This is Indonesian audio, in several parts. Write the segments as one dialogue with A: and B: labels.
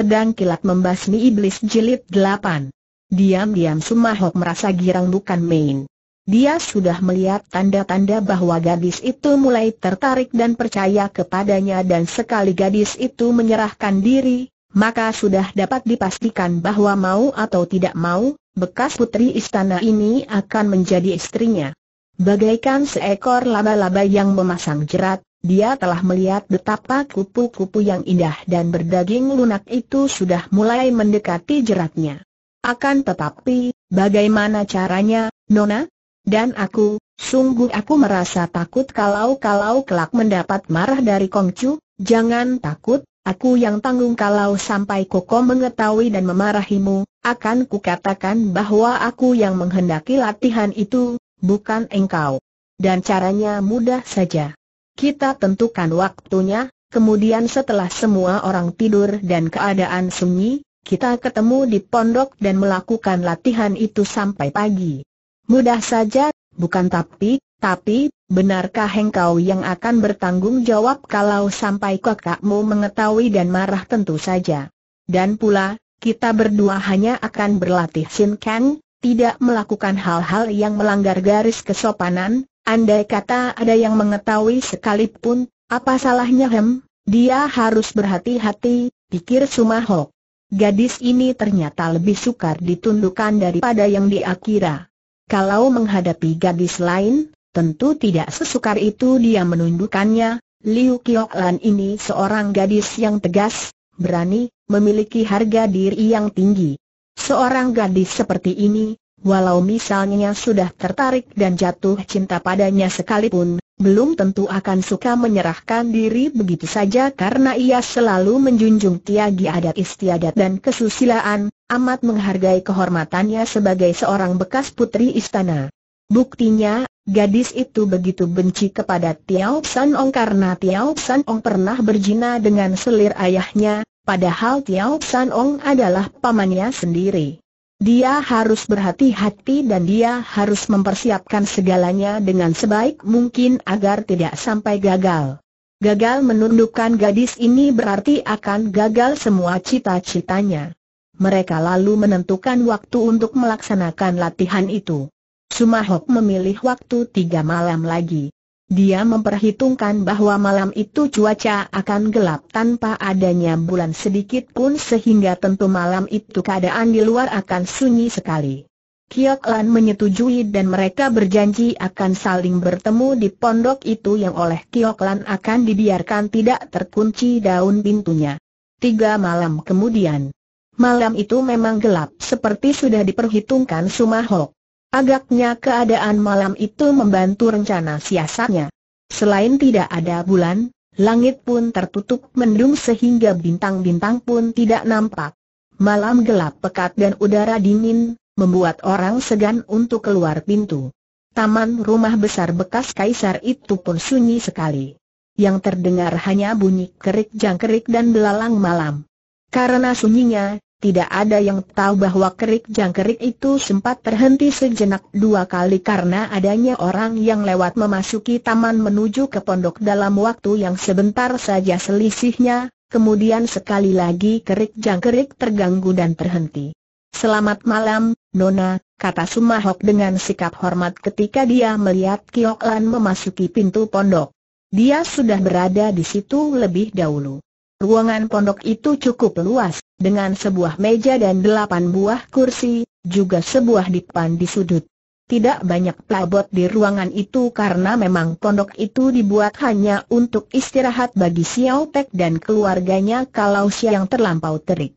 A: Pedang Kilat Membasmi Iblis Jilid 8 Diam-diam Sumahok merasa girang bukan main. Dia sudah melihat tanda-tanda bahwa gadis itu mulai tertarik dan percaya kepadanya dan sekali gadis itu menyerahkan diri, maka sudah dapat dipastikan bahwa mau atau tidak mau, bekas putri istana ini akan menjadi istrinya. Bagaikan seekor laba-laba yang memasang jerat, dia telah melihat betapa kupu-kupu yang indah dan berdaging lunak itu sudah mulai mendekati jeratnya. Akan tetapi, bagaimana caranya, Nona? Dan aku, sungguh aku merasa takut kalau-kalau kelak mendapat marah dari Kongcu, jangan takut, Aku yang tanggung kalau sampai Koko mengetahui dan memarahimu, akan kukatakan bahwa aku yang menghendaki latihan itu, bukan engkau. Dan caranya mudah saja. Kita tentukan waktunya, kemudian setelah semua orang tidur dan keadaan sunyi, kita ketemu di pondok dan melakukan latihan itu sampai pagi. Mudah saja, bukan tapi, tapi, benarkah engkau yang akan bertanggung jawab kalau sampai kakakmu mengetahui dan marah tentu saja. Dan pula, kita berdua hanya akan berlatih Sin Kang, tidak melakukan hal-hal yang melanggar garis kesopanan, Andai kata ada yang mengetahui sekalipun, apa salahnya hem, dia harus berhati-hati, pikir Sumahok. Gadis ini ternyata lebih sukar ditundukkan daripada yang diakira. Kalau menghadapi gadis lain, tentu tidak sesukar itu dia menundukkannya. Liu Qiaolan ini seorang gadis yang tegas, berani, memiliki harga diri yang tinggi. Seorang gadis seperti ini, Walau misalnya sudah tertarik dan jatuh cinta padanya sekalipun, belum tentu akan suka menyerahkan diri begitu saja karena ia selalu menjunjung tiagi adat istiadat dan kesusilaan, amat menghargai kehormatannya sebagai seorang bekas putri istana. Buktinya, gadis itu begitu benci kepada Tiao San Ong karena Tiao San Ong pernah berjina dengan selir ayahnya, padahal Tiao San Ong adalah pamannya sendiri. Dia harus berhati-hati dan dia harus mempersiapkan segalanya dengan sebaik mungkin agar tidak sampai gagal. Gagal menundukkan gadis ini berarti akan gagal semua cita-citanya. Mereka lalu menentukan waktu untuk melaksanakan latihan itu. Sumahok memilih waktu tiga malam lagi. Dia memperhitungkan bahwa malam itu cuaca akan gelap tanpa adanya bulan sedikit pun sehingga tentu malam itu keadaan di luar akan sunyi sekali. Kiok Lan menyetujui dan mereka berjanji akan saling bertemu di pondok itu yang oleh Kiok Lan akan dibiarkan tidak terkunci daun pintunya. Tiga malam kemudian. Malam itu memang gelap seperti sudah diperhitungkan Sumahok. Agaknya keadaan malam itu membantu rencana siasatnya. Selain tidak ada bulan, langit pun tertutup mendung sehingga bintang-bintang pun tidak nampak. Malam gelap pekat dan udara dingin, membuat orang segan untuk keluar pintu. Taman rumah besar bekas kaisar itu pun sunyi sekali. Yang terdengar hanya bunyi kerik jangkrik dan belalang malam. Karena sunyinya, tidak ada yang tahu bahwa kerik jangkerik itu sempat terhenti sejenak dua kali karena adanya orang yang lewat memasuki taman menuju ke pondok dalam waktu yang sebentar saja selisihnya, kemudian sekali lagi kerik jangkerik terganggu dan terhenti. Selamat malam, Nona, kata Sumahok dengan sikap hormat ketika dia melihat Kyoklan memasuki pintu pondok. Dia sudah berada di situ lebih dahulu. Ruangan pondok itu cukup luas, dengan sebuah meja dan delapan buah kursi, juga sebuah dipan di sudut. Tidak banyak pelabot di ruangan itu karena memang pondok itu dibuat hanya untuk istirahat bagi Xiao Pek dan keluarganya kalau siang terlampau terik.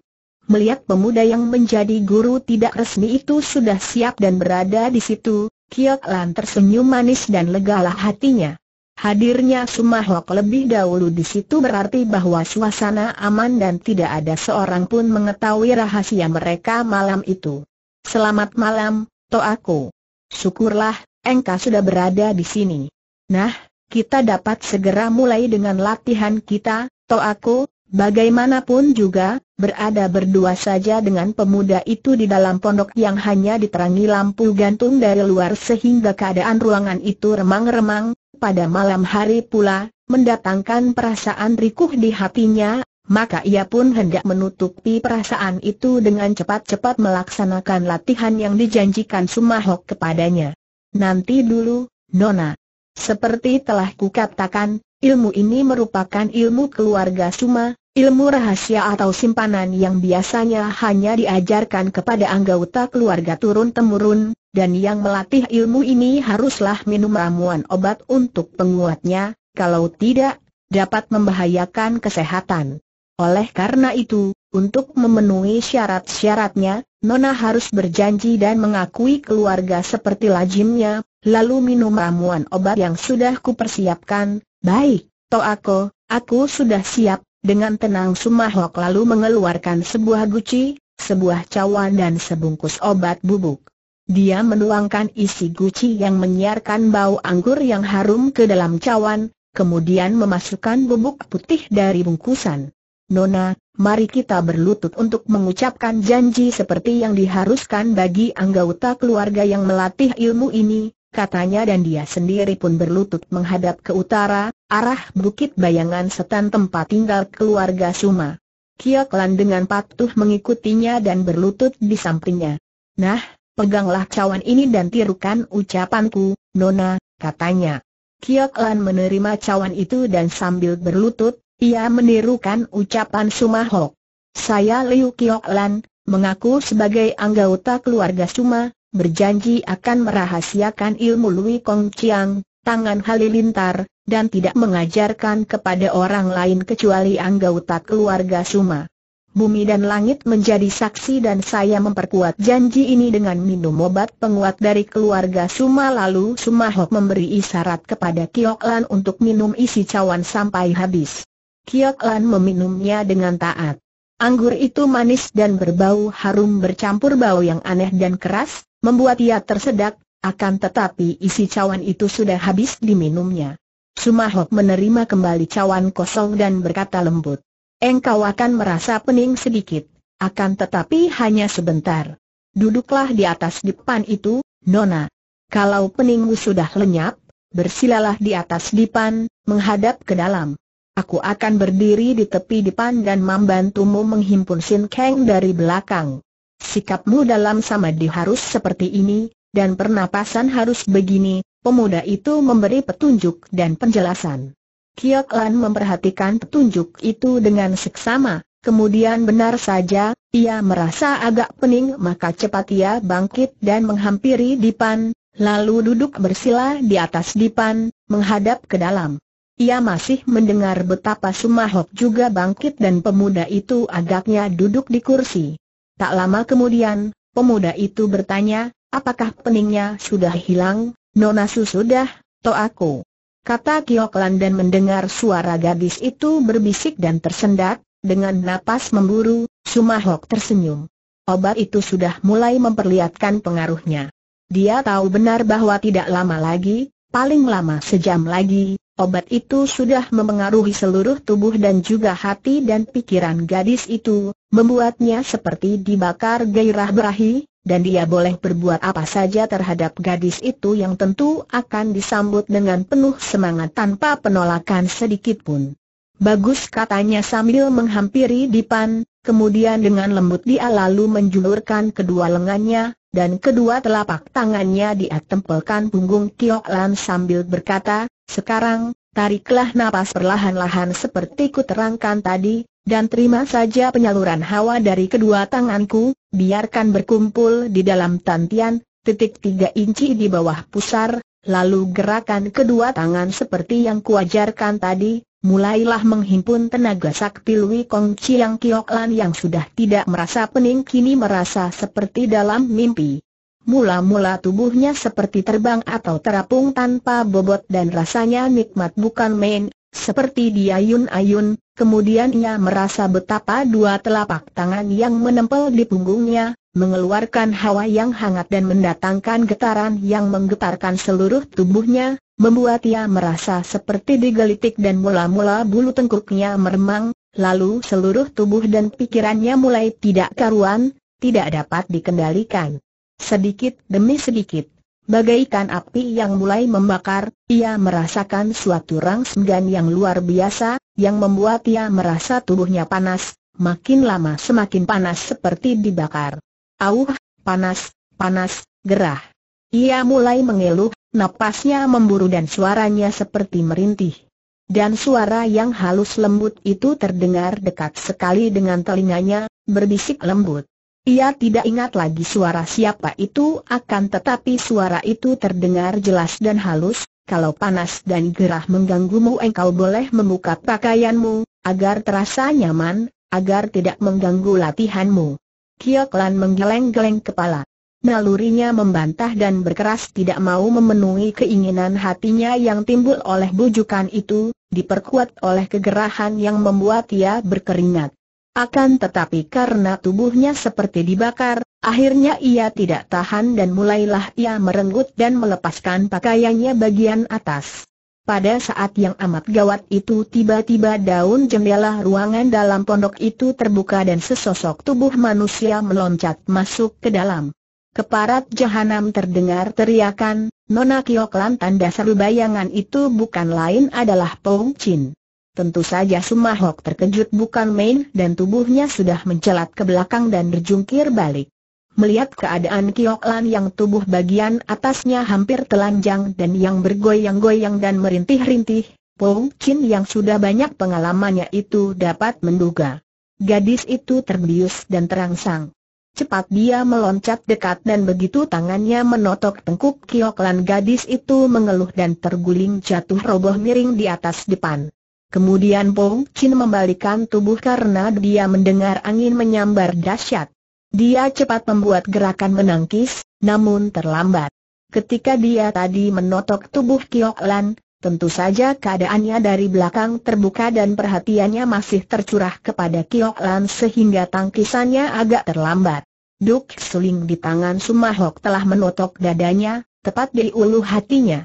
A: Melihat pemuda yang menjadi guru tidak resmi itu sudah siap dan berada di situ, Kiok Lan tersenyum manis dan legalah hatinya. Hadirnya Sumahok lebih dahulu di situ berarti bahwa suasana aman dan tidak ada seorang pun mengetahui rahasia mereka malam itu. Selamat malam, aku. Syukurlah, engkau sudah berada di sini. Nah, kita dapat segera mulai dengan latihan kita, aku. Bagaimanapun juga, berada berdua saja dengan pemuda itu di dalam pondok yang hanya diterangi lampu gantung dari luar sehingga keadaan ruangan itu remang-remang, pada malam hari pula, mendatangkan perasaan rikuh di hatinya, maka ia pun hendak menutupi perasaan itu dengan cepat-cepat melaksanakan latihan yang dijanjikan Sumahok kepadanya. Nanti dulu, Nona. Seperti telah kukatakan, Ilmu ini merupakan ilmu keluarga Suma, ilmu rahasia atau simpanan yang biasanya hanya diajarkan kepada anggota keluarga turun-temurun, dan yang melatih ilmu ini haruslah minum ramuan obat untuk penguatnya, kalau tidak, dapat membahayakan kesehatan. Oleh karena itu, untuk memenuhi syarat-syaratnya, Nona harus berjanji dan mengakui keluarga seperti lazimnya, lalu minum ramuan obat yang sudah kupersiapkan, Baik, Toako, aku sudah siap, dengan tenang Sumahok lalu mengeluarkan sebuah guci, sebuah cawan dan sebungkus obat bubuk. Dia menuangkan isi guci yang menyiarkan bau anggur yang harum ke dalam cawan, kemudian memasukkan bubuk putih dari bungkusan. Nona, mari kita berlutut untuk mengucapkan janji seperti yang diharuskan bagi anggota keluarga yang melatih ilmu ini, katanya dan dia sendiri pun berlutut menghadap ke utara, arah Bukit Bayangan Setan tempat tinggal keluarga Suma. Kiok Lan dengan patuh mengikutinya dan berlutut di sampingnya. Nah, peganglah cawan ini dan tirukan ucapanku, Nona, katanya. Kiok Lan menerima cawan itu dan sambil berlutut, ia menirukan ucapan Suma Hok. Saya Liu Kiok Lan, mengaku sebagai anggota keluarga Suma, berjanji akan merahasiakan ilmu Lui Kong Chiang, tangan halilintar, dan tidak mengajarkan kepada orang lain kecuali anggota keluarga Suma. Bumi dan langit menjadi saksi dan saya memperkuat janji ini dengan minum obat penguat dari keluarga Suma lalu Suma Hok memberi isyarat kepada Kiok Lan untuk minum isi cawan sampai habis. Kiok Lan meminumnya dengan taat. Anggur itu manis dan berbau harum bercampur bau yang aneh dan keras, membuat ia tersedak, akan tetapi isi cawan itu sudah habis diminumnya. Sumahok menerima kembali cawan kosong dan berkata lembut. Engkau akan merasa pening sedikit, akan tetapi hanya sebentar. Duduklah di atas dipan itu, Nona. Kalau peningmu sudah lenyap, bersilalah di atas dipan, menghadap ke dalam. Aku akan berdiri di tepi dipan dan membantumu menghimpun Sin Kang dari belakang. Sikapmu dalam sama harus seperti ini, dan pernapasan harus begini, pemuda itu memberi petunjuk dan penjelasan. Kiok Lan memperhatikan petunjuk itu dengan seksama, kemudian benar saja, ia merasa agak pening maka cepat ia bangkit dan menghampiri Dipan, lalu duduk bersila di atas Dipan, menghadap ke dalam. Ia masih mendengar betapa Sumahok juga bangkit dan pemuda itu agaknya duduk di kursi. Tak lama kemudian, pemuda itu bertanya, apakah peningnya sudah hilang, Nona sudah, to aku. Kata Kiok dan mendengar suara gadis itu berbisik dan tersendat, dengan napas memburu, Sumahok tersenyum. Obat itu sudah mulai memperlihatkan pengaruhnya. Dia tahu benar bahwa tidak lama lagi, paling lama sejam lagi, Obat itu sudah memengaruhi seluruh tubuh dan juga hati dan pikiran gadis itu, membuatnya seperti dibakar gairah berahi, dan dia boleh berbuat apa saja terhadap gadis itu yang tentu akan disambut dengan penuh semangat tanpa penolakan sedikit pun. Bagus katanya sambil menghampiri Dipan, kemudian dengan lembut dia lalu menjulurkan kedua lengannya, dan kedua telapak tangannya dia tempelkan punggung Kiok Lan sambil berkata, sekarang, tariklah napas perlahan-lahan seperti ku terangkan tadi, dan terima saja penyaluran hawa dari kedua tanganku, biarkan berkumpul di dalam tantian, titik tiga inci di bawah pusar, lalu gerakan kedua tangan seperti yang kuajarkan tadi, mulailah menghimpun tenaga sakti Lui Kong Chiang Kiok Lan yang sudah tidak merasa pening kini merasa seperti dalam mimpi. Mula-mula tubuhnya seperti terbang atau terapung tanpa bobot dan rasanya nikmat bukan main, seperti diayun-ayun, kemudian ia merasa betapa dua telapak tangan yang menempel di punggungnya, mengeluarkan hawa yang hangat dan mendatangkan getaran yang menggetarkan seluruh tubuhnya, membuat ia merasa seperti digelitik dan mula-mula bulu tengkuknya meremang, lalu seluruh tubuh dan pikirannya mulai tidak karuan, tidak dapat dikendalikan. Sedikit demi sedikit, bagaikan api yang mulai membakar, ia merasakan suatu rangsangan yang luar biasa, yang membuat ia merasa tubuhnya panas, makin lama semakin panas seperti dibakar. Auh, panas, panas, gerah. Ia mulai mengeluh, napasnya memburu dan suaranya seperti merintih. Dan suara yang halus lembut itu terdengar dekat sekali dengan telinganya, berbisik lembut. Ia tidak ingat lagi suara siapa itu akan tetapi suara itu terdengar jelas dan halus, kalau panas dan gerah mengganggumu engkau boleh membuka pakaianmu, agar terasa nyaman, agar tidak mengganggu latihanmu. Kioklan menggeleng-geleng kepala. Nalurinya membantah dan berkeras tidak mau memenuhi keinginan hatinya yang timbul oleh bujukan itu, diperkuat oleh kegerahan yang membuat ia berkeringat. Akan tetapi karena tubuhnya seperti dibakar, akhirnya ia tidak tahan dan mulailah ia merenggut dan melepaskan pakaiannya bagian atas. Pada saat yang amat gawat itu tiba-tiba daun jendela ruangan dalam pondok itu terbuka dan sesosok tubuh manusia meloncat masuk ke dalam. Keparat jahanam terdengar teriakan, Nona Kioklan tanda seru bayangan itu bukan lain adalah Pong Chin. Tentu saja Sumahok terkejut bukan main dan tubuhnya sudah mencelat ke belakang dan berjungkir balik. Melihat keadaan Kiok yang tubuh bagian atasnya hampir telanjang dan yang bergoyang-goyang dan merintih-rintih, Pong Chin yang sudah banyak pengalamannya itu dapat menduga. Gadis itu terbius dan terangsang. Cepat dia meloncat dekat dan begitu tangannya menotok tengkuk Kiok gadis itu mengeluh dan terguling jatuh roboh miring di atas depan. Kemudian Pong Chin membalikan tubuh karena dia mendengar angin menyambar dahsyat. Dia cepat membuat gerakan menangkis, namun terlambat. Ketika dia tadi menotok tubuh Kiok Lan, tentu saja keadaannya dari belakang terbuka dan perhatiannya masih tercurah kepada Kiok Lan sehingga tangkisannya agak terlambat. Duk suling di tangan Sumahok telah menotok dadanya, tepat di ulu hatinya.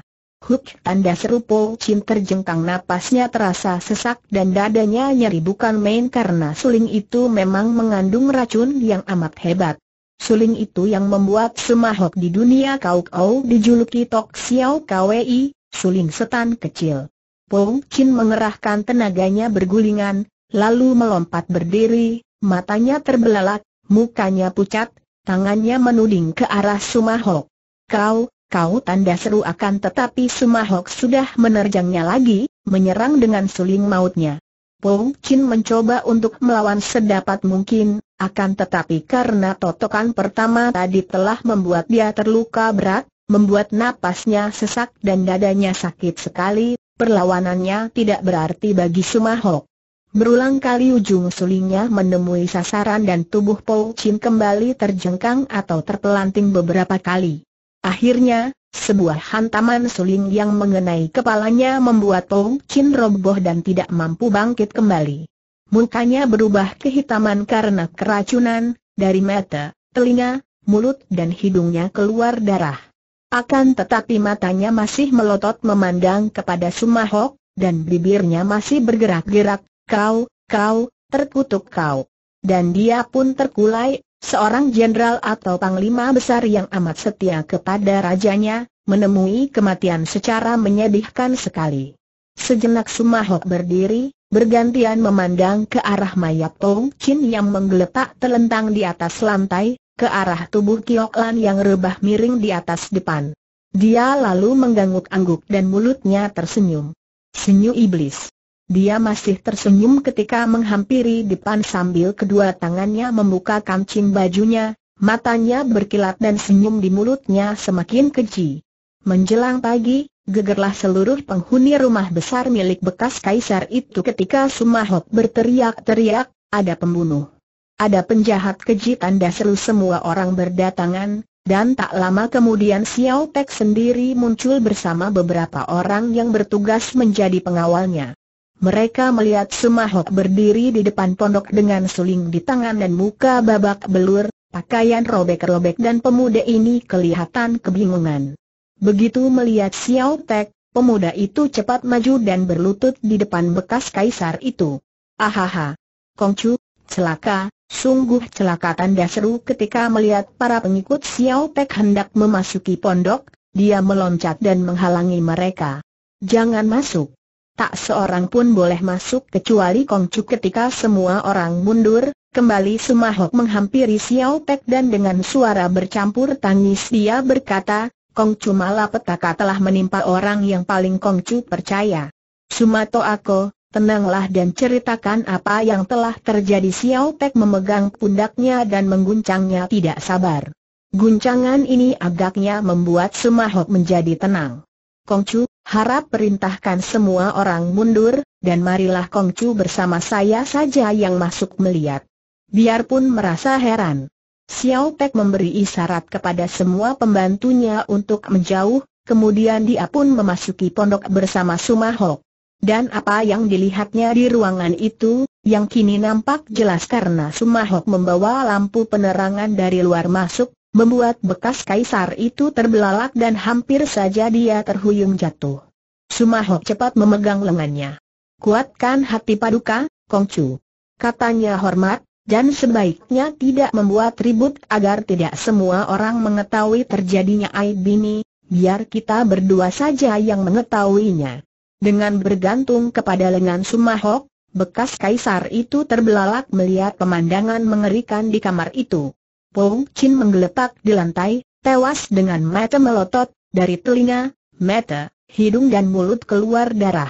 A: Huk, tanda seru Po Chin terjengkang napasnya terasa sesak dan dadanya nyeri bukan main karena suling itu memang mengandung racun yang amat hebat. Suling itu yang membuat semahok di dunia kau kau dijuluki Tok Xiao Kwei, suling setan kecil. Po Chin mengerahkan tenaganya bergulingan, lalu melompat berdiri, matanya terbelalak, mukanya pucat, tangannya menuding ke arah semahok. Kau, kau tanda seru akan tetapi Sumahok sudah menerjangnya lagi, menyerang dengan suling mautnya. Pong Chin mencoba untuk melawan sedapat mungkin, akan tetapi karena totokan pertama tadi telah membuat dia terluka berat, membuat napasnya sesak dan dadanya sakit sekali, perlawanannya tidak berarti bagi Sumahok. Berulang kali ujung sulingnya menemui sasaran dan tubuh Paul Chin kembali terjengkang atau terpelanting beberapa kali. Akhirnya, sebuah hantaman suling yang mengenai kepalanya membuat Pou Chin roboh dan tidak mampu bangkit kembali. Mukanya berubah kehitaman karena keracunan, dari mata, telinga, mulut dan hidungnya keluar darah. Akan tetapi matanya masih melotot memandang kepada Sumahok, dan bibirnya masih bergerak-gerak, kau, kau, terkutuk kau. Dan dia pun terkulai, Seorang jenderal atau panglima besar yang amat setia kepada rajanya, menemui kematian secara menyedihkan sekali. Sejenak Sumahok berdiri, bergantian memandang ke arah mayat Tong Chin yang menggeletak telentang di atas lantai, ke arah tubuh Kiok Lan yang rebah miring di atas depan. Dia lalu mengangguk-angguk dan mulutnya tersenyum. Senyum iblis. Dia masih tersenyum ketika menghampiri depan sambil kedua tangannya membuka kancing bajunya, matanya berkilat dan senyum di mulutnya semakin keji. Menjelang pagi, gegerlah seluruh penghuni rumah besar milik bekas kaisar itu ketika Sumahok berteriak-teriak, ada pembunuh. Ada penjahat keji tanda seru semua orang berdatangan, dan tak lama kemudian Xiao Tek sendiri muncul bersama beberapa orang yang bertugas menjadi pengawalnya. Mereka melihat Sumahok berdiri di depan pondok dengan suling di tangan dan muka babak belur, pakaian robek-robek dan pemuda ini kelihatan kebingungan. Begitu melihat Xiao Tek, pemuda itu cepat maju dan berlutut di depan bekas kaisar itu. Ahaha! Kongcu, celaka, sungguh celaka tanda seru ketika melihat para pengikut Xiao Tek hendak memasuki pondok, dia meloncat dan menghalangi mereka. Jangan masuk! tak seorang pun boleh masuk kecuali Kongcu ketika semua orang mundur, kembali Sumahok menghampiri Xiao Pek dan dengan suara bercampur tangis dia berkata, Kongcu petaka telah menimpa orang yang paling Kongcu percaya. Sumato aku, tenanglah dan ceritakan apa yang telah terjadi Xiao Pek memegang pundaknya dan mengguncangnya tidak sabar. Guncangan ini agaknya membuat Sumahok menjadi tenang. Kongcu, harap perintahkan semua orang mundur, dan marilah Kongcu bersama saya saja yang masuk melihat. Biarpun merasa heran. Xiao Pek memberi isyarat kepada semua pembantunya untuk menjauh, kemudian dia pun memasuki pondok bersama Sumahok. Dan apa yang dilihatnya di ruangan itu, yang kini nampak jelas karena Sumahok membawa lampu penerangan dari luar masuk, membuat bekas kaisar itu terbelalak dan hampir saja dia terhuyung jatuh. Sumahok cepat memegang lengannya. Kuatkan hati paduka, Kongcu. Katanya hormat, dan sebaiknya tidak membuat ribut agar tidak semua orang mengetahui terjadinya aib ini, biar kita berdua saja yang mengetahuinya. Dengan bergantung kepada lengan Sumahok, bekas kaisar itu terbelalak melihat pemandangan mengerikan di kamar itu. Pong Chin menggeletak di lantai, tewas dengan mata melotot, dari telinga, mata, hidung dan mulut keluar darah.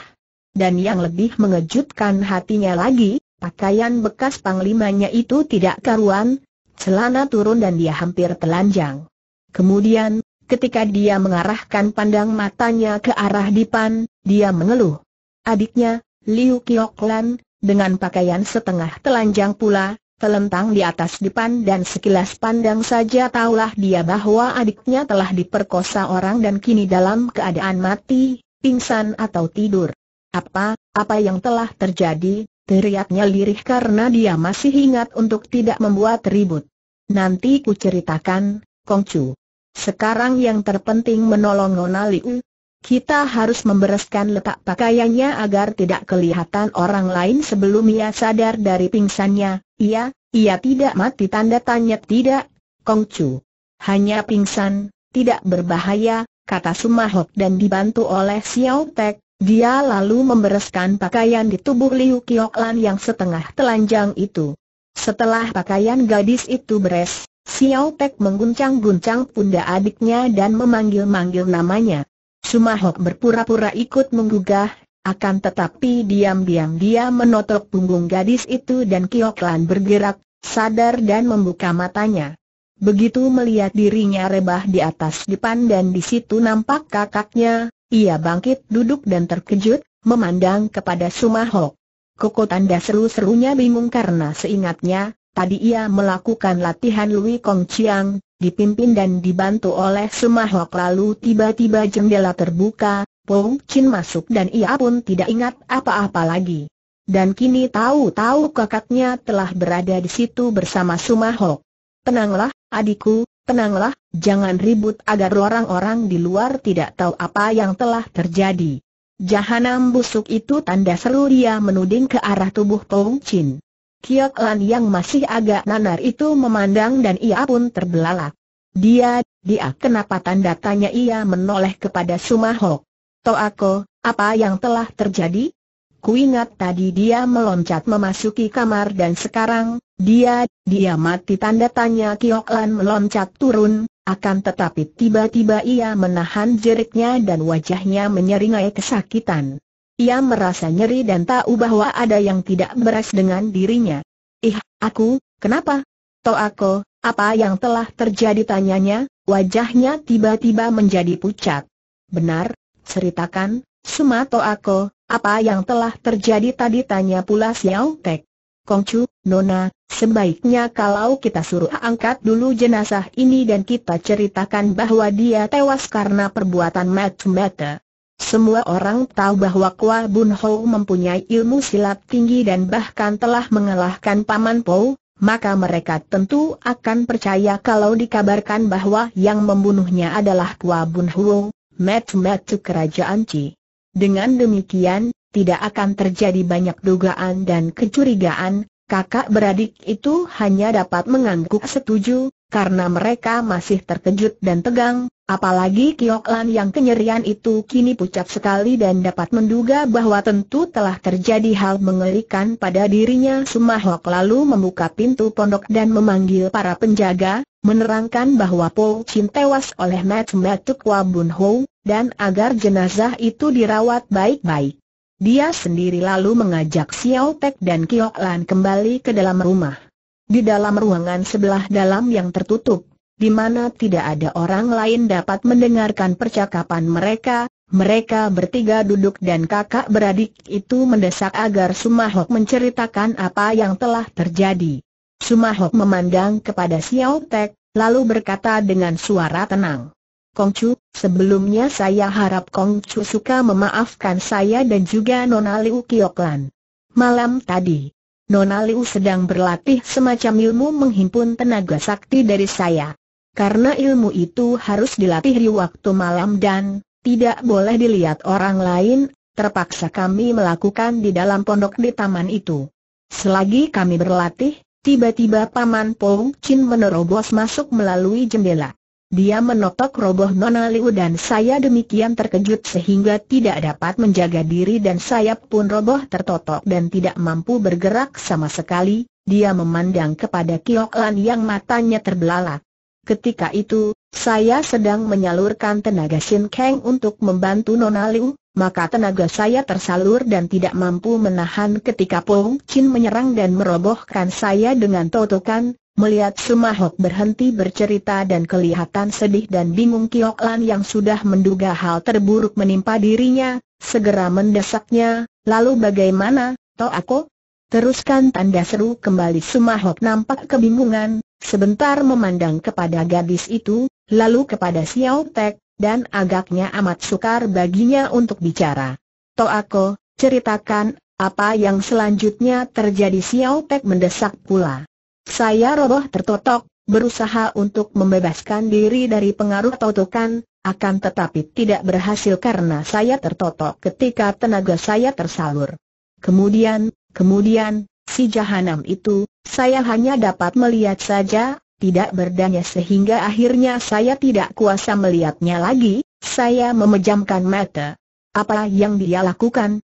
A: Dan yang lebih mengejutkan hatinya lagi, pakaian bekas panglimanya itu tidak karuan, celana turun dan dia hampir telanjang. Kemudian, ketika dia mengarahkan pandang matanya ke arah Dipan, dia mengeluh. Adiknya, Liu Kioklan, dengan pakaian setengah telanjang pula, telentang di atas depan dan sekilas pandang saja taulah dia bahwa adiknya telah diperkosa orang dan kini dalam keadaan mati, pingsan atau tidur. Apa, apa yang telah terjadi, teriaknya lirih karena dia masih ingat untuk tidak membuat ribut. Nanti ku ceritakan, Kongcu. Sekarang yang terpenting menolong Nona Liu, kita harus membereskan letak pakaiannya agar tidak kelihatan orang lain sebelum ia sadar dari pingsannya. Ia, ia tidak mati tanda tanya tidak, Kong Chu. Hanya pingsan, tidak berbahaya, kata Sumahok dan dibantu oleh Xiao Tek. Dia lalu membereskan pakaian di tubuh Liu Kioklan yang setengah telanjang itu. Setelah pakaian gadis itu beres, Xiao Tek mengguncang-guncang pundak adiknya dan memanggil-manggil namanya. Sumahok berpura-pura ikut menggugah, akan tetapi diam-diam dia menotok punggung gadis itu dan Kioklan bergerak, sadar dan membuka matanya. Begitu melihat dirinya rebah di atas depan dan di situ nampak kakaknya, ia bangkit duduk dan terkejut, memandang kepada Sumahok. Koko tanda seru-serunya bingung karena seingatnya, tadi ia melakukan latihan Lui Kong Chiang, dipimpin dan dibantu oleh Semahok lalu tiba-tiba jendela terbuka, Pou Chin masuk dan ia pun tidak ingat apa-apa lagi. Dan kini tahu-tahu kakaknya telah berada di situ bersama Sumahok. Tenanglah, adikku, tenanglah, jangan ribut agar orang-orang di luar tidak tahu apa yang telah terjadi. Jahanam busuk itu tanda seru dia menuding ke arah tubuh Pou Chin. Kiok Lan yang masih agak nanar itu memandang dan ia pun terbelalak. Dia, dia kenapa tanda tanya ia menoleh kepada Sumahok. Toako, apa yang telah terjadi? Kuingat tadi dia meloncat memasuki kamar dan sekarang, dia, dia mati tanda tanya Kiok Lan meloncat turun, akan tetapi tiba-tiba ia menahan jeriknya dan wajahnya menyeringai kesakitan. Ia merasa nyeri dan tahu bahwa ada yang tidak beres dengan dirinya. Ih, aku, kenapa? aku, apa yang telah terjadi tanyanya, wajahnya tiba-tiba menjadi pucat. Benar, ceritakan, Suma aku, apa yang telah terjadi tadi tanya pula Xiao Tek. Kongcu, Nona, sebaiknya kalau kita suruh angkat dulu jenazah ini dan kita ceritakan bahwa dia tewas karena perbuatan mata-mata. Semua orang tahu bahwa Kua Bun Ho mempunyai ilmu silat tinggi dan bahkan telah mengalahkan Paman Po, maka mereka tentu akan percaya kalau dikabarkan bahwa yang membunuhnya adalah Kua Bun Ho, metu-metu kerajaan Ci. Dengan demikian, tidak akan terjadi banyak dugaan dan kecurigaan, kakak beradik itu hanya dapat mengangguk setuju, karena mereka masih terkejut dan tegang, Apalagi Lan yang kenyerian itu kini pucat sekali dan dapat menduga bahwa tentu telah terjadi hal mengerikan pada dirinya Sumahok lalu membuka pintu pondok dan memanggil para penjaga, menerangkan bahwa Paul Chin tewas oleh Mat Kwa Bun Ho, dan agar jenazah itu dirawat baik-baik. Dia sendiri lalu mengajak Xiao Pek dan Lan kembali ke dalam rumah. Di dalam ruangan sebelah dalam yang tertutup, di mana tidak ada orang lain dapat mendengarkan percakapan mereka, mereka bertiga duduk dan kakak beradik itu mendesak agar Sumahok menceritakan apa yang telah terjadi. Sumahok memandang kepada Xiao Tek, lalu berkata dengan suara tenang. Kongcu, sebelumnya saya harap Kongcu suka memaafkan saya dan juga Nona Liu Kioklan. Malam tadi, Nona Liu sedang berlatih semacam ilmu menghimpun tenaga sakti dari saya karena ilmu itu harus dilatih di waktu malam dan tidak boleh dilihat orang lain, terpaksa kami melakukan di dalam pondok di taman itu. Selagi kami berlatih, tiba-tiba Paman Pong Chin menerobos masuk melalui jendela. Dia menotok roboh Nona Liu dan saya demikian terkejut sehingga tidak dapat menjaga diri dan sayap pun roboh tertotok dan tidak mampu bergerak sama sekali. Dia memandang kepada Kiok Lan yang matanya terbelalak. Ketika itu, saya sedang menyalurkan tenaga Sin Kang untuk membantu Nona Liu, maka tenaga saya tersalur dan tidak mampu menahan ketika Pong Chin menyerang dan merobohkan saya dengan totokan, Melihat Sumahok berhenti bercerita dan kelihatan sedih dan bingung Kiok Lan yang sudah menduga hal terburuk menimpa dirinya, segera mendesaknya, lalu bagaimana, Toh aku? Teruskan tanda seru kembali Sumahok nampak kebingungan, sebentar memandang kepada gadis itu, lalu kepada Xiao Tek, dan agaknya amat sukar baginya untuk bicara. Toako, ceritakan, apa yang selanjutnya terjadi Xiao Tek mendesak pula. Saya roboh tertotok, berusaha untuk membebaskan diri dari pengaruh totokan, akan tetapi tidak berhasil karena saya tertotok ketika tenaga saya tersalur. Kemudian, kemudian, si jahanam itu, saya hanya dapat melihat saja, tidak berdaya sehingga akhirnya saya tidak kuasa melihatnya lagi, saya memejamkan mata. Apa yang dia lakukan?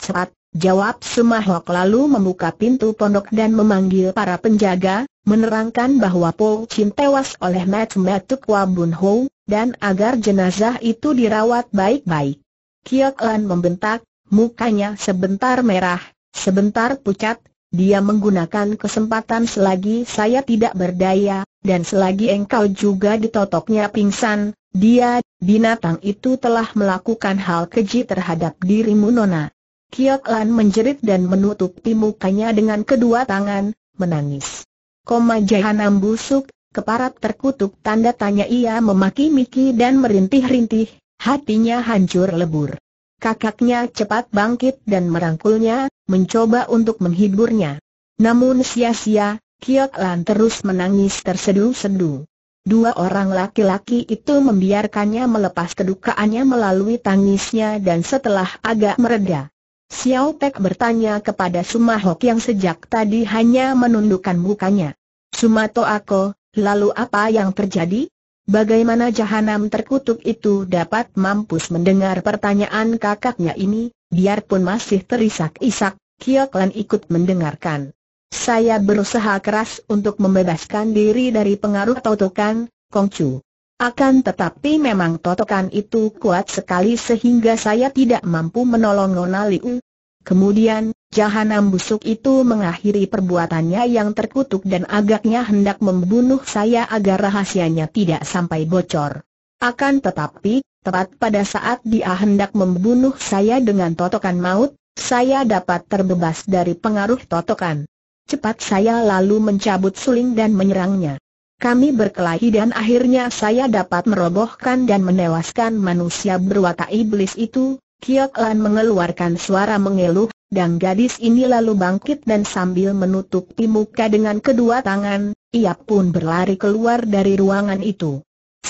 A: Cepat, jawab Sumahok lalu membuka pintu pondok dan memanggil para penjaga, menerangkan bahwa Po Chin tewas oleh Mat Matuk Wabun Ho, dan agar jenazah itu dirawat baik-baik. Kiok Lan membentak, mukanya sebentar merah, sebentar pucat, dia menggunakan kesempatan selagi saya tidak berdaya, dan selagi engkau juga ditotoknya pingsan, dia, binatang itu telah melakukan hal keji terhadap dirimu Nona. Kiok Lan menjerit dan menutup mukanya dengan kedua tangan, menangis. Koma jahanam busuk, keparat terkutuk tanda tanya ia memaki miki dan merintih-rintih, hatinya hancur lebur. Kakaknya cepat bangkit dan merangkulnya, mencoba untuk menghiburnya. Namun sia-sia, Kiok Lan terus menangis terseduh sedu Dua orang laki-laki itu membiarkannya melepas kedukaannya melalui tangisnya dan setelah agak mereda. Xiao Pek bertanya kepada Sumahok yang sejak tadi hanya menundukkan mukanya. Sumato Ako, lalu apa yang terjadi? Bagaimana jahanam terkutuk itu dapat mampus mendengar pertanyaan kakaknya ini? biarpun masih terisak-isak, Kioklan ikut mendengarkan. Saya berusaha keras untuk membebaskan diri dari pengaruh totokan, Kongcu. Akan tetapi memang totokan itu kuat sekali sehingga saya tidak mampu menolong Nona Liu. Kemudian, jahanam busuk itu mengakhiri perbuatannya yang terkutuk dan agaknya hendak membunuh saya agar rahasianya tidak sampai bocor. Akan tetapi, Tepat pada saat dia hendak membunuh saya dengan totokan maut, saya dapat terbebas dari pengaruh totokan. Cepat saya lalu mencabut suling dan menyerangnya. Kami berkelahi dan akhirnya saya dapat merobohkan dan menewaskan manusia berwatak iblis itu. Kiok Lan mengeluarkan suara mengeluh, dan gadis ini lalu bangkit dan sambil menutupi muka dengan kedua tangan, ia pun berlari keluar dari ruangan itu.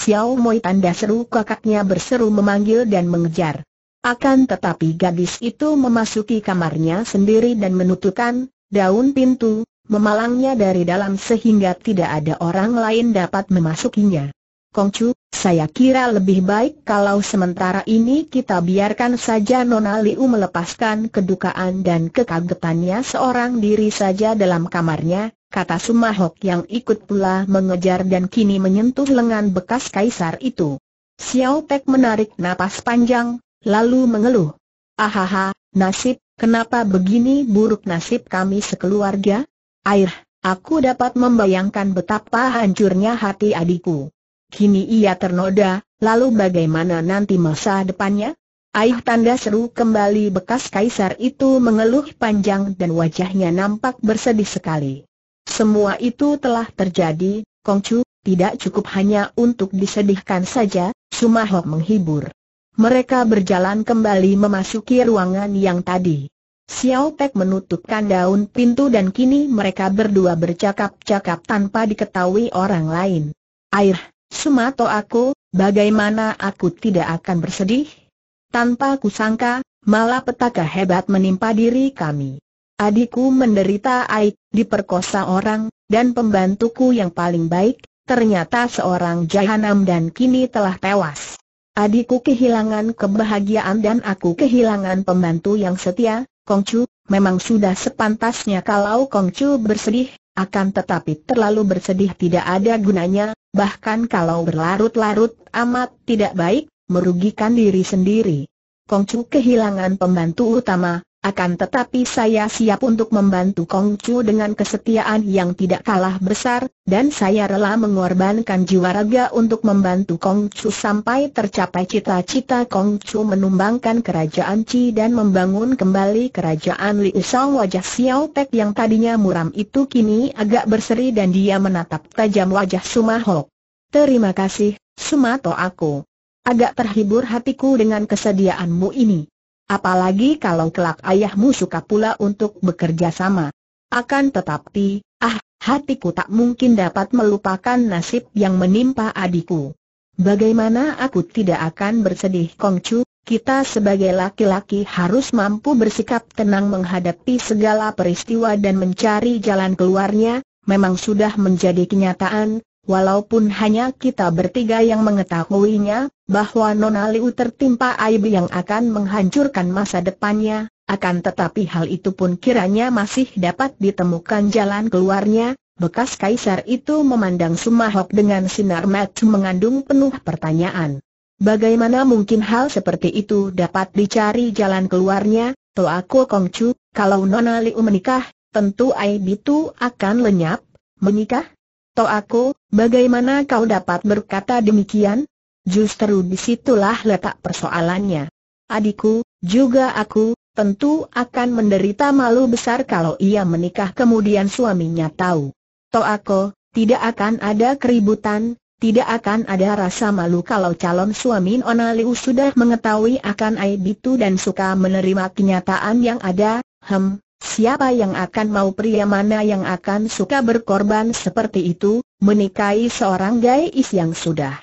A: Xiao Moi tanda seru kakaknya berseru memanggil dan mengejar. Akan tetapi gadis itu memasuki kamarnya sendiri dan menutupkan daun pintu, memalangnya dari dalam sehingga tidak ada orang lain dapat memasukinya. Kongcu, saya kira lebih baik kalau sementara ini kita biarkan saja Nona Liu melepaskan kedukaan dan kekagetannya seorang diri saja dalam kamarnya, kata Sumahok yang ikut pula mengejar dan kini menyentuh lengan bekas kaisar itu. Xiao Pek menarik napas panjang, lalu mengeluh. Ahaha, nasib, kenapa begini buruk nasib kami sekeluarga? Air, aku dapat membayangkan betapa hancurnya hati adikku. Kini ia ternoda, lalu bagaimana nanti masa depannya? Aih tanda seru kembali bekas kaisar itu mengeluh panjang dan wajahnya nampak bersedih sekali. Semua itu telah terjadi, Kong Chu tidak cukup hanya untuk disedihkan saja, Sumahok menghibur. Mereka berjalan kembali memasuki ruangan yang tadi. Xiao Pek menutupkan daun pintu dan kini mereka berdua bercakap-cakap tanpa diketahui orang lain. Air, sumato aku, bagaimana aku tidak akan bersedih? Tanpa kusangka, malah petaka hebat menimpa diri kami adikku menderita aib, diperkosa orang, dan pembantuku yang paling baik, ternyata seorang jahanam dan kini telah tewas. Adikku kehilangan kebahagiaan dan aku kehilangan pembantu yang setia, Kongcu, memang sudah sepantasnya kalau Kongcu bersedih, akan tetapi terlalu bersedih tidak ada gunanya, bahkan kalau berlarut-larut amat tidak baik, merugikan diri sendiri. Kongcu kehilangan pembantu utama, akan tetapi saya siap untuk membantu Kong Chu dengan kesetiaan yang tidak kalah besar, dan saya rela mengorbankan jiwa raga untuk membantu Kong Chu sampai tercapai cita-cita Kong Chu menumbangkan kerajaan Qi dan membangun kembali kerajaan Liu Shao wajah Xiao Pek yang tadinya muram itu kini agak berseri dan dia menatap tajam wajah Sumahok. Terima kasih, Sumato aku. Agak terhibur hatiku dengan kesediaanmu ini. Apalagi kalau kelak ayahmu suka pula untuk bekerja sama. Akan tetapi, ah, hatiku tak mungkin dapat melupakan nasib yang menimpa adikku. Bagaimana aku tidak akan bersedih Kongcu, kita sebagai laki-laki harus mampu bersikap tenang menghadapi segala peristiwa dan mencari jalan keluarnya, memang sudah menjadi kenyataan, Walaupun hanya kita bertiga yang mengetahuinya, bahwa Nona Liu tertimpa aib yang akan menghancurkan masa depannya, akan tetapi hal itu pun kiranya masih dapat ditemukan jalan keluarnya, bekas kaisar itu memandang Sumahok dengan sinar mata mengandung penuh pertanyaan. Bagaimana mungkin hal seperti itu dapat dicari jalan keluarnya, Toako Kongcu, kalau Nona Liu menikah, tentu aib itu akan lenyap, menikah? To aku, bagaimana kau dapat berkata demikian? Justru disitulah letak persoalannya. Adikku, juga aku, tentu akan menderita malu besar kalau ia menikah kemudian suaminya tahu. To aku, tidak akan ada keributan, tidak akan ada rasa malu kalau calon suami Onaliu sudah mengetahui akan aib itu dan suka menerima kenyataan yang ada, hem, Siapa yang akan mau pria mana yang akan suka berkorban seperti itu, menikahi seorang gais yang sudah.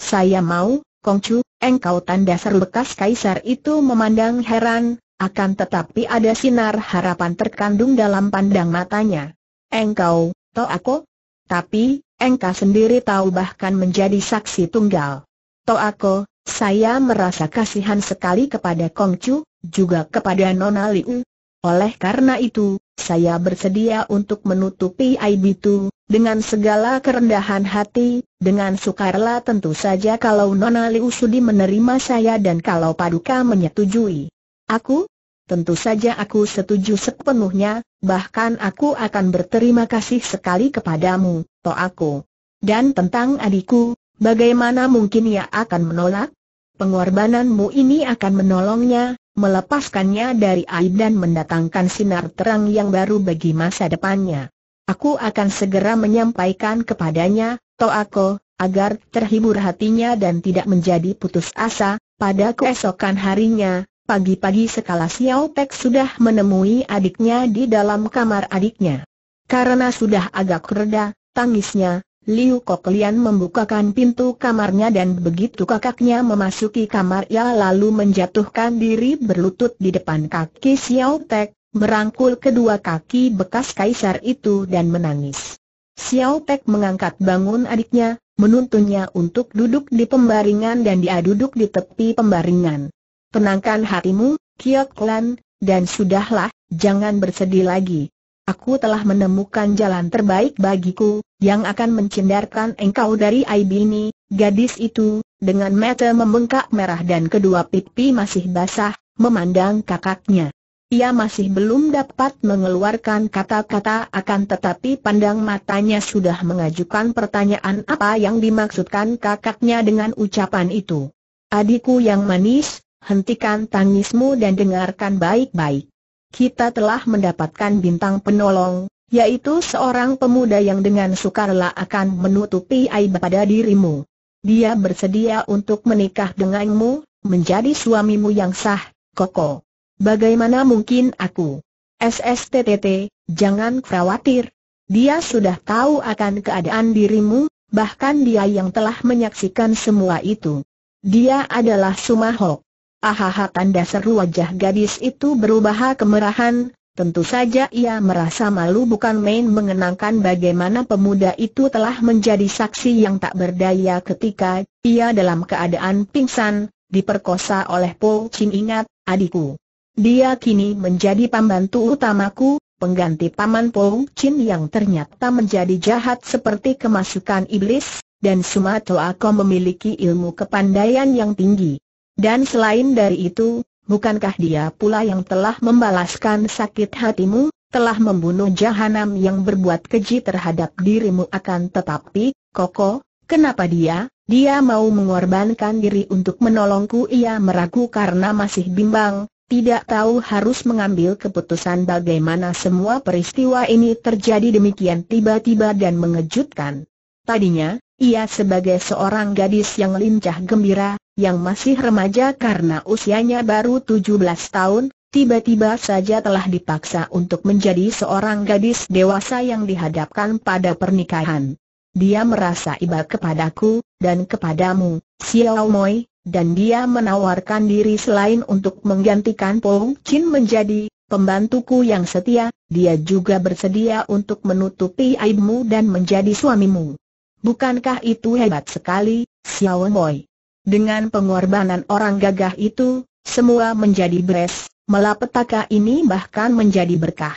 A: Saya mau, Kongcu, engkau tanda seru bekas kaisar itu memandang heran, akan tetapi ada sinar harapan terkandung dalam pandang matanya. Engkau, toh aku? Tapi, engkau sendiri tahu bahkan menjadi saksi tunggal. Toh aku, saya merasa kasihan sekali kepada Kongcu, juga kepada Nona Liu, oleh karena itu, saya bersedia untuk menutupi aib itu, dengan segala kerendahan hati, dengan sukarela tentu saja kalau Nona Liu Sudi menerima saya dan kalau Paduka menyetujui. Aku? Tentu saja aku setuju sepenuhnya, bahkan aku akan berterima kasih sekali kepadamu, to aku. Dan tentang adikku, bagaimana mungkin ia akan menolak? Pengorbananmu ini akan menolongnya, melepaskannya dari aib dan mendatangkan sinar terang yang baru bagi masa depannya. Aku akan segera menyampaikan kepadanya, Toako, agar terhibur hatinya dan tidak menjadi putus asa, pada keesokan harinya, pagi-pagi sekala Xiao Pek sudah menemui adiknya di dalam kamar adiknya. Karena sudah agak reda, tangisnya, Liu Koklian membukakan pintu kamarnya dan begitu kakaknya memasuki kamar ia lalu menjatuhkan diri berlutut di depan kaki Xiao Tek, merangkul kedua kaki bekas kaisar itu dan menangis. Xiao Tek mengangkat bangun adiknya, menuntunnya untuk duduk di pembaringan dan dia duduk di tepi pembaringan. Tenangkan hatimu, Kiok Lan, dan sudahlah, jangan bersedih lagi aku telah menemukan jalan terbaik bagiku, yang akan mencindarkan engkau dari aib ini, gadis itu, dengan mata membengkak merah dan kedua pipi masih basah, memandang kakaknya. Ia masih belum dapat mengeluarkan kata-kata akan tetapi pandang matanya sudah mengajukan pertanyaan apa yang dimaksudkan kakaknya dengan ucapan itu. Adikku yang manis, hentikan tangismu dan dengarkan baik-baik kita telah mendapatkan bintang penolong, yaitu seorang pemuda yang dengan sukarela akan menutupi aib pada dirimu. Dia bersedia untuk menikah denganmu, menjadi suamimu yang sah, Koko. Bagaimana mungkin aku? SSTTT, jangan khawatir. Dia sudah tahu akan keadaan dirimu, bahkan dia yang telah menyaksikan semua itu. Dia adalah Sumahok. Ahaha tanda seru wajah gadis itu berubah kemerahan, tentu saja ia merasa malu bukan main mengenangkan bagaimana pemuda itu telah menjadi saksi yang tak berdaya ketika ia dalam keadaan pingsan, diperkosa oleh Po Chin ingat, adikku. Dia kini menjadi pembantu utamaku, pengganti paman Po Chin yang ternyata menjadi jahat seperti kemasukan iblis, dan Sumato aku memiliki ilmu kepandaian yang tinggi. Dan selain dari itu, bukankah dia pula yang telah membalaskan sakit hatimu, telah membunuh Jahanam yang berbuat keji terhadap dirimu akan tetapi, Koko, kenapa dia, dia mau mengorbankan diri untuk menolongku ia meragu karena masih bimbang, tidak tahu harus mengambil keputusan bagaimana semua peristiwa ini terjadi demikian tiba-tiba dan mengejutkan. Tadinya, ia sebagai seorang gadis yang lincah gembira, yang masih remaja karena usianya baru 17 tahun, tiba-tiba saja telah dipaksa untuk menjadi seorang gadis dewasa yang dihadapkan pada pernikahan. Dia merasa iba kepadaku, dan kepadamu, Xiao Moi, dan dia menawarkan diri selain untuk menggantikan Pong Chin menjadi pembantuku yang setia, dia juga bersedia untuk menutupi aibmu dan menjadi suamimu. Bukankah itu hebat sekali, Xiao Moi? Dengan pengorbanan orang gagah itu, semua menjadi beres, malapetaka ini bahkan menjadi berkah.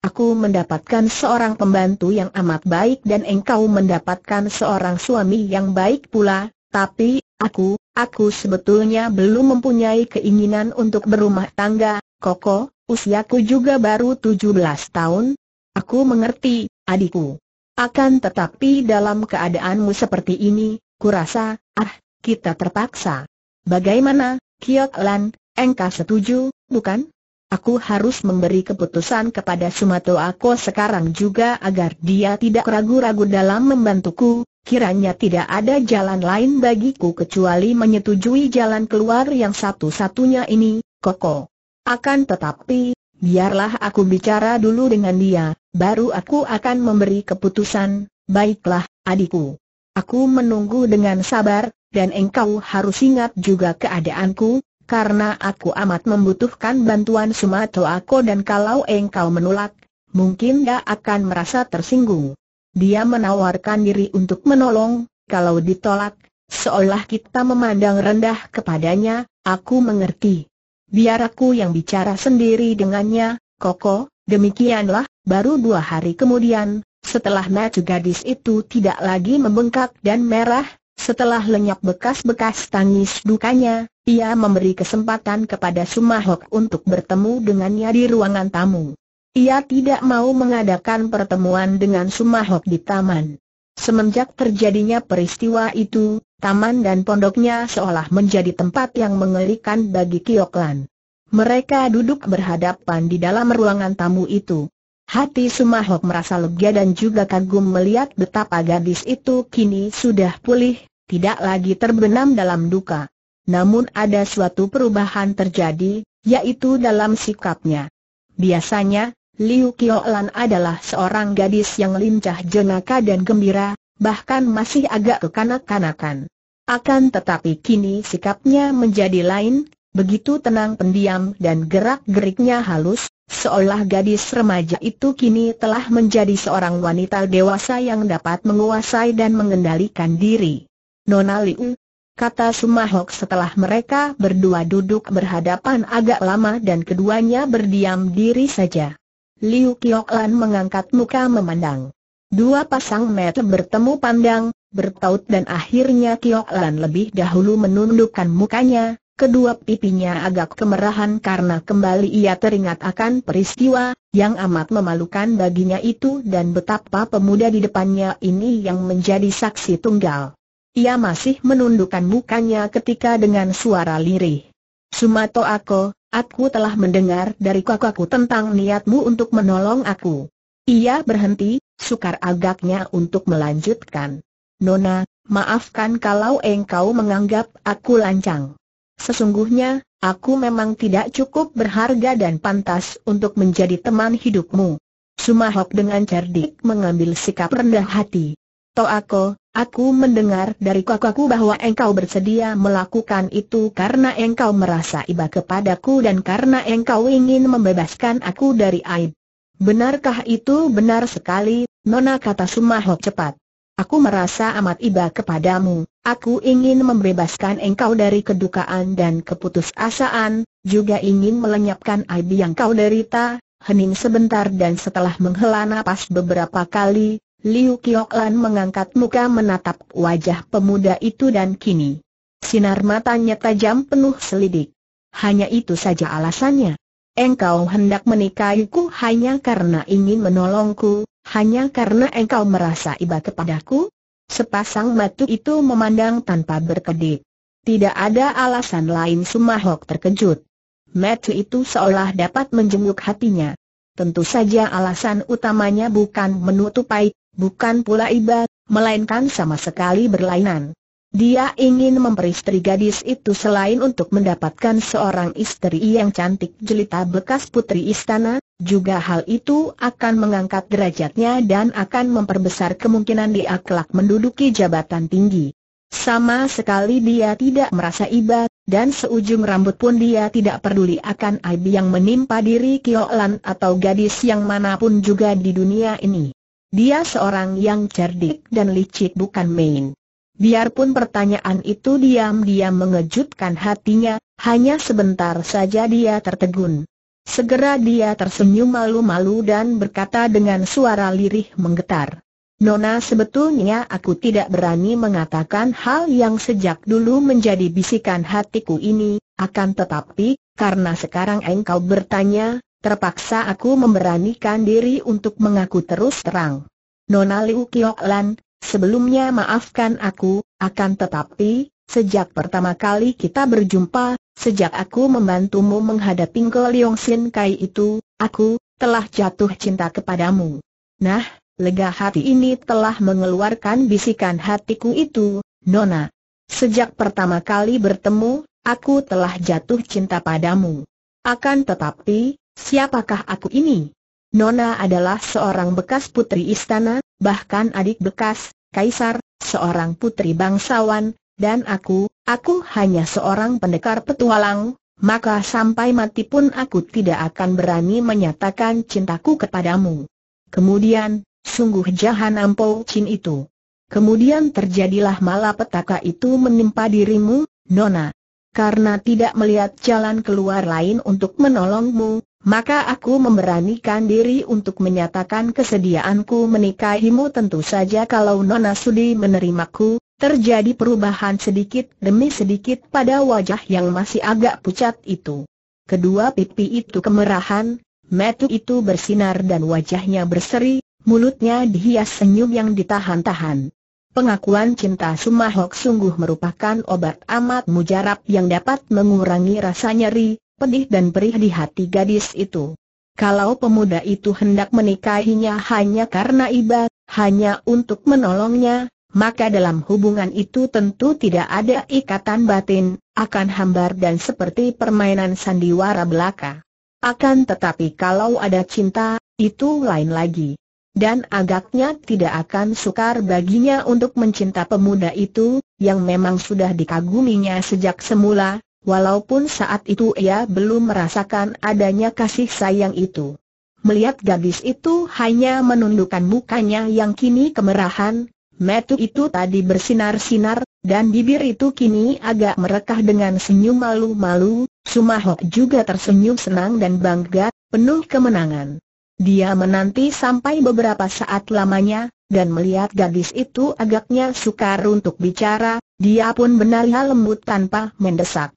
A: Aku mendapatkan seorang pembantu yang amat baik dan engkau mendapatkan seorang suami yang baik pula, tapi, aku, aku sebetulnya belum mempunyai keinginan untuk berumah tangga, Koko, usiaku juga baru 17 tahun. Aku mengerti, adikku. Akan tetapi dalam keadaanmu seperti ini, kurasa, ah, kita terpaksa. Bagaimana, Kiok Lan, engkau setuju, bukan? Aku harus memberi keputusan kepada Sumato Ako sekarang juga agar dia tidak ragu-ragu dalam membantuku, kiranya tidak ada jalan lain bagiku kecuali menyetujui jalan keluar yang satu-satunya ini, Koko. Akan tetapi, biarlah aku bicara dulu dengan dia, baru aku akan memberi keputusan, baiklah, adikku. Aku menunggu dengan sabar, dan engkau harus ingat juga keadaanku, karena aku amat membutuhkan bantuan Sumato aku dan kalau engkau menolak, mungkin dia akan merasa tersinggung. Dia menawarkan diri untuk menolong, kalau ditolak, seolah kita memandang rendah kepadanya, aku mengerti. Biar aku yang bicara sendiri dengannya, Koko, demikianlah, baru dua hari kemudian, setelah Natu gadis itu tidak lagi membengkak dan merah, setelah lenyap bekas-bekas tangis dukanya, ia memberi kesempatan kepada Sumahok untuk bertemu dengannya di ruangan tamu. Ia tidak mau mengadakan pertemuan dengan Sumahok di taman. Semenjak terjadinya peristiwa itu, taman dan pondoknya seolah menjadi tempat yang mengerikan bagi Kioklan. Mereka duduk berhadapan di dalam ruangan tamu itu. Hati Sumahok merasa lega dan juga kagum melihat betapa gadis itu kini sudah pulih, tidak lagi terbenam dalam duka. Namun ada suatu perubahan terjadi, yaitu dalam sikapnya. Biasanya, Liu Qiolan adalah seorang gadis yang lincah jenaka dan gembira, bahkan masih agak kekanak-kanakan. Akan tetapi kini sikapnya menjadi lain, begitu tenang pendiam dan gerak-geriknya halus, seolah gadis remaja itu kini telah menjadi seorang wanita dewasa yang dapat menguasai dan mengendalikan diri. Nona Liu, kata Sumahok setelah mereka berdua duduk berhadapan agak lama dan keduanya berdiam diri saja. Liu Qioklan mengangkat muka memandang. Dua pasang mata bertemu pandang, bertaut dan akhirnya Qioklan lebih dahulu menundukkan mukanya, kedua pipinya agak kemerahan karena kembali ia teringat akan peristiwa yang amat memalukan baginya itu dan betapa pemuda di depannya ini yang menjadi saksi tunggal. Ia masih menundukkan mukanya ketika dengan suara lirih. Sumato aku, aku telah mendengar dari kakakku tentang niatmu untuk menolong aku. Ia berhenti, sukar agaknya untuk melanjutkan. Nona, maafkan kalau engkau menganggap aku lancang. Sesungguhnya, aku memang tidak cukup berharga dan pantas untuk menjadi teman hidupmu. Sumahok dengan cerdik mengambil sikap rendah hati. Toako, Aku mendengar dari kakakku bahwa engkau bersedia melakukan itu karena engkau merasa iba kepadaku dan karena engkau ingin membebaskan aku dari aib. Benarkah itu benar sekali, Nona kata Sumahok cepat. Aku merasa amat iba kepadamu, aku ingin membebaskan engkau dari kedukaan dan keputusasaan, juga ingin melenyapkan aib yang kau derita, hening sebentar dan setelah menghela napas beberapa kali, Liu Qioklan mengangkat muka menatap wajah pemuda itu dan kini. Sinar matanya tajam penuh selidik. Hanya itu saja alasannya. Engkau hendak menikahiku hanya karena ingin menolongku, hanya karena engkau merasa iba kepadaku? Sepasang mata itu memandang tanpa berkedip. Tidak ada alasan lain Sumahok terkejut. Mata itu seolah dapat menjenguk hatinya. Tentu saja alasan utamanya bukan menutup aib bukan pula iba, melainkan sama sekali berlainan. Dia ingin memperistri gadis itu selain untuk mendapatkan seorang istri yang cantik jelita bekas putri istana, juga hal itu akan mengangkat derajatnya dan akan memperbesar kemungkinan dia kelak menduduki jabatan tinggi. Sama sekali dia tidak merasa iba, dan seujung rambut pun dia tidak peduli akan aib yang menimpa diri Kiolan atau gadis yang manapun juga di dunia ini. Dia seorang yang cerdik dan licik bukan main. Biarpun pertanyaan itu diam-diam mengejutkan hatinya, hanya sebentar saja dia tertegun. Segera dia tersenyum malu-malu dan berkata dengan suara lirih menggetar. Nona sebetulnya aku tidak berani mengatakan hal yang sejak dulu menjadi bisikan hatiku ini, akan tetapi, karena sekarang engkau bertanya, Terpaksa aku memberanikan diri untuk mengaku terus terang. Nona Liu Kioklan, sebelumnya maafkan aku, akan tetapi, sejak pertama kali kita berjumpa, sejak aku membantumu menghadapi Go Liong Sin Kai itu, aku, telah jatuh cinta kepadamu. Nah, lega hati ini telah mengeluarkan bisikan hatiku itu, Nona. Sejak pertama kali bertemu, aku telah jatuh cinta padamu. Akan tetapi, Siapakah aku ini? Nona adalah seorang bekas putri istana, bahkan adik bekas, kaisar, seorang putri bangsawan, dan aku, aku hanya seorang pendekar petualang, maka sampai mati pun aku tidak akan berani menyatakan cintaku kepadamu. Kemudian, sungguh jahan ampau Chin itu. Kemudian terjadilah malapetaka itu menimpa dirimu, Nona. Karena tidak melihat jalan keluar lain untuk menolongmu, maka aku memberanikan diri untuk menyatakan kesediaanku menikahimu tentu saja kalau Nona Sudi menerimaku, terjadi perubahan sedikit demi sedikit pada wajah yang masih agak pucat itu. Kedua pipi itu kemerahan, metu itu bersinar dan wajahnya berseri, mulutnya dihias senyum yang ditahan-tahan. Pengakuan cinta Sumahok sungguh merupakan obat amat mujarab yang dapat mengurangi rasa nyeri, pedih dan perih di hati gadis itu. Kalau pemuda itu hendak menikahinya hanya karena iba, hanya untuk menolongnya, maka dalam hubungan itu tentu tidak ada ikatan batin, akan hambar dan seperti permainan sandiwara belaka. Akan tetapi kalau ada cinta, itu lain lagi. Dan agaknya tidak akan sukar baginya untuk mencinta pemuda itu, yang memang sudah dikaguminya sejak semula, walaupun saat itu ia belum merasakan adanya kasih sayang itu. Melihat gadis itu hanya menundukkan mukanya yang kini kemerahan, metu itu tadi bersinar-sinar, dan bibir itu kini agak merekah dengan senyum malu-malu, Sumahok juga tersenyum senang dan bangga, penuh kemenangan. Dia menanti sampai beberapa saat lamanya, dan melihat gadis itu agaknya sukar untuk bicara, dia pun benar benar-benar lembut tanpa mendesak.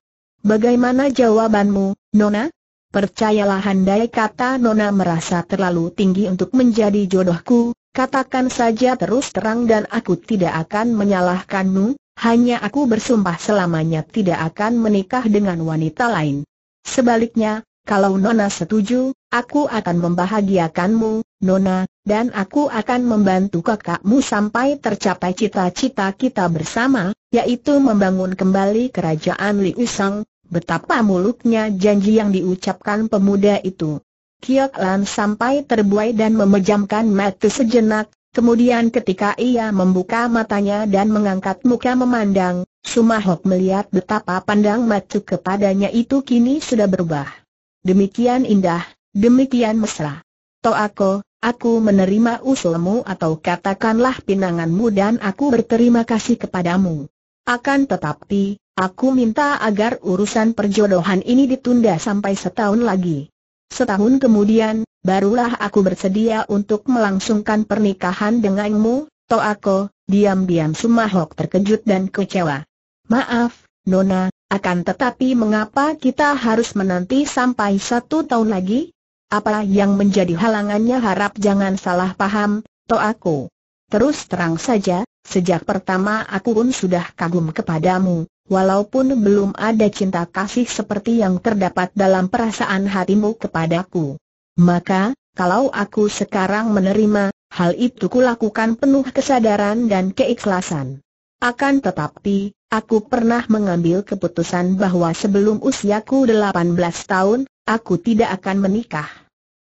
A: Bagaimana jawabanmu, Nona? Percayalah handai kata Nona merasa terlalu tinggi untuk menjadi jodohku, katakan saja terus terang dan aku tidak akan menyalahkanmu, hanya aku bersumpah selamanya tidak akan menikah dengan wanita lain. Sebaliknya, kalau Nona setuju, aku akan membahagiakanmu, Nona, dan aku akan membantu kakakmu sampai tercapai cita-cita kita bersama, yaitu membangun kembali kerajaan Liu Betapa mulutnya janji yang diucapkan pemuda itu. Kiok Lan sampai terbuai dan memejamkan mata sejenak, kemudian ketika ia membuka matanya dan mengangkat muka memandang, Sumahok melihat betapa pandang mata kepadanya itu kini sudah berubah. Demikian indah, demikian mesra. aku, aku menerima usulmu atau katakanlah pinanganmu dan aku berterima kasih kepadamu. Akan tetapi, Aku minta agar urusan perjodohan ini ditunda sampai setahun lagi. Setahun kemudian, barulah aku bersedia untuk melangsungkan pernikahan denganmu, Toako, diam-diam Sumahok terkejut dan kecewa. Maaf, Nona, akan tetapi mengapa kita harus menanti sampai satu tahun lagi? Apa yang menjadi halangannya harap jangan salah paham, Toako. Terus terang saja, sejak pertama aku pun sudah kagum kepadamu, walaupun belum ada cinta kasih seperti yang terdapat dalam perasaan hatimu kepadaku. Maka, kalau aku sekarang menerima, hal itu kulakukan penuh kesadaran dan keikhlasan. Akan tetapi, aku pernah mengambil keputusan bahwa sebelum usiaku 18 tahun, aku tidak akan menikah.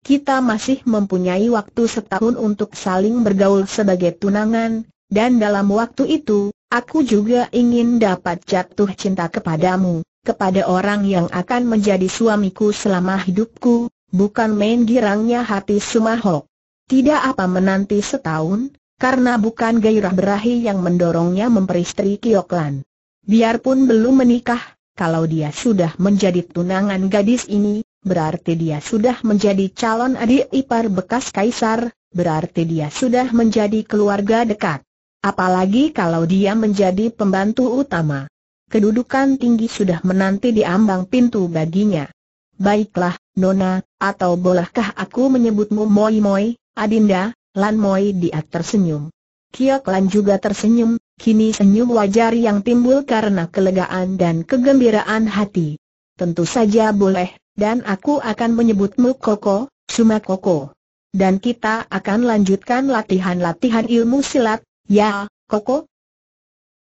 A: Kita masih mempunyai waktu setahun untuk saling bergaul sebagai tunangan, dan dalam waktu itu, Aku juga ingin dapat jatuh cinta kepadamu, kepada orang yang akan menjadi suamiku selama hidupku, bukan main girangnya hati Sumahok. Tidak apa menanti setahun, karena bukan gairah berahi yang mendorongnya memperistri Kioklan. Biarpun belum menikah, kalau dia sudah menjadi tunangan gadis ini, berarti dia sudah menjadi calon adik ipar bekas kaisar, berarti dia sudah menjadi keluarga dekat. Apalagi kalau dia menjadi pembantu utama. Kedudukan tinggi sudah menanti di ambang pintu baginya. Baiklah, Nona, atau bolehkah aku menyebutmu Moi Moi, Adinda, Lan Moi dia tersenyum. Kiok Lan juga tersenyum, kini senyum wajar yang timbul karena kelegaan dan kegembiraan hati. Tentu saja boleh, dan aku akan menyebutmu Koko, Suma Koko. Dan kita akan lanjutkan latihan-latihan ilmu silat, Ya, Koko,